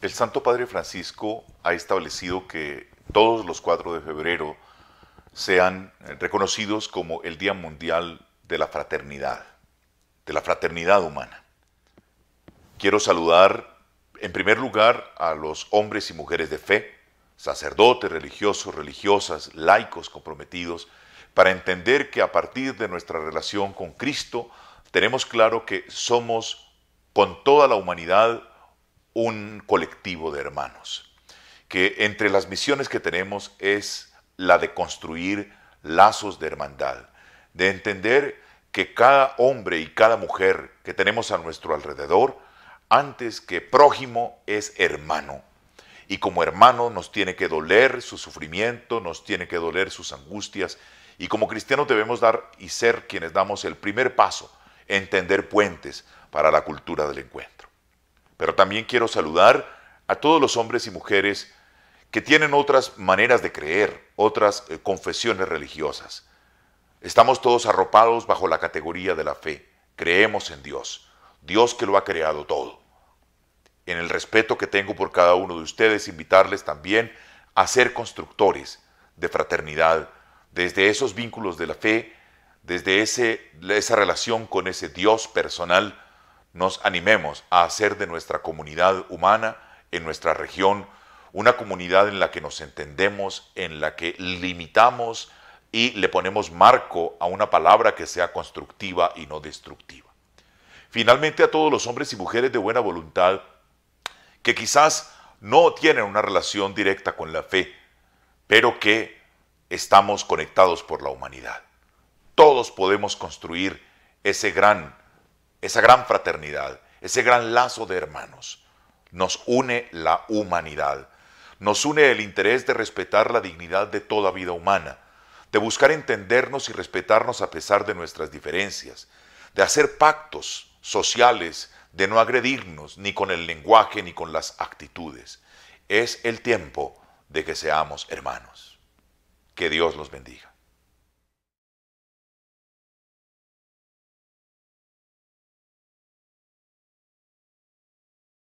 El Santo Padre Francisco ha establecido que todos los 4 de febrero sean reconocidos como el Día Mundial de la Fraternidad, de la fraternidad humana. Quiero saludar en primer lugar a los hombres y mujeres de fe, sacerdotes, religiosos, religiosas, laicos comprometidos, para entender que a partir de nuestra relación con Cristo tenemos claro que somos con toda la humanidad un colectivo de hermanos, que entre las misiones que tenemos es la de construir lazos de hermandad, de entender que cada hombre y cada mujer que tenemos a nuestro alrededor, antes que prójimo, es hermano. Y como hermano nos tiene que doler su sufrimiento, nos tiene que doler sus angustias. Y como cristianos debemos dar y ser quienes damos el primer paso, entender puentes para la cultura del encuentro. Pero también quiero saludar a todos los hombres y mujeres que tienen otras maneras de creer, otras eh, confesiones religiosas. Estamos todos arropados bajo la categoría de la fe. Creemos en Dios, Dios que lo ha creado todo. En el respeto que tengo por cada uno de ustedes, invitarles también a ser constructores de fraternidad, desde esos vínculos de la fe, desde esa relación con ese Dios personal nos animemos a hacer de nuestra comunidad humana, en nuestra región, una comunidad en la que nos entendemos, en la que limitamos y le ponemos marco a una palabra que sea constructiva y no destructiva. Finalmente a todos los hombres y mujeres de buena voluntad que quizás no tienen una relación directa con la fe, pero que estamos conectados por la humanidad. Todos podemos construir ese gran esa gran fraternidad, ese gran lazo de hermanos. Nos une la humanidad, nos une el interés de respetar la dignidad de toda vida humana, de buscar entendernos y respetarnos a pesar de nuestras diferencias, de hacer pactos sociales, de no agredirnos ni con el lenguaje ni con las actitudes. Es el tiempo de que seamos hermanos. Que Dios los bendiga.